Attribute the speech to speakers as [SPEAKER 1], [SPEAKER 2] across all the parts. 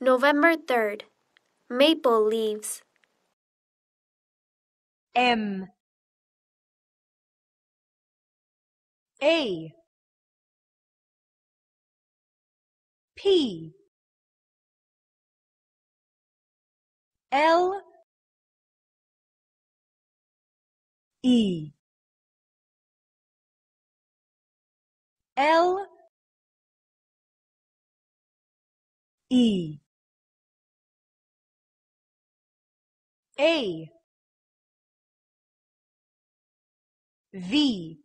[SPEAKER 1] November 3rd. Maple leaves. M
[SPEAKER 2] A P L E L E A V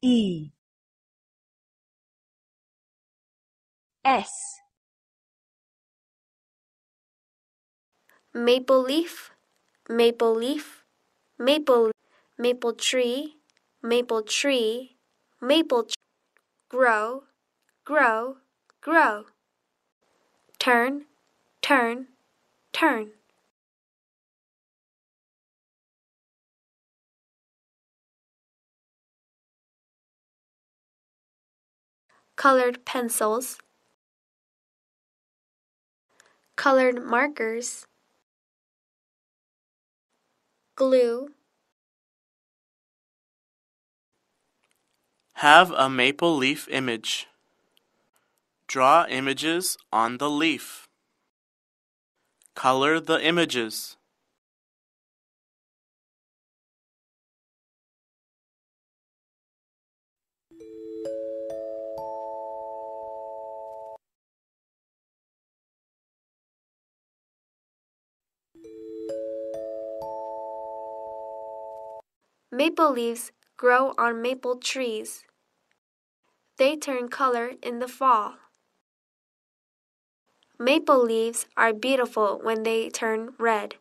[SPEAKER 2] E
[SPEAKER 1] S
[SPEAKER 3] Maple leaf, maple leaf, maple, maple tree, maple tree, maple tr grow, grow, grow. Turn, turn,
[SPEAKER 1] turn. Colored pencils, colored markers, glue. Have a maple leaf image. Draw images on the leaf. Color the images
[SPEAKER 3] Maple leaves grow on maple trees. They turn color in the fall. Maple leaves are
[SPEAKER 1] beautiful when they turn red.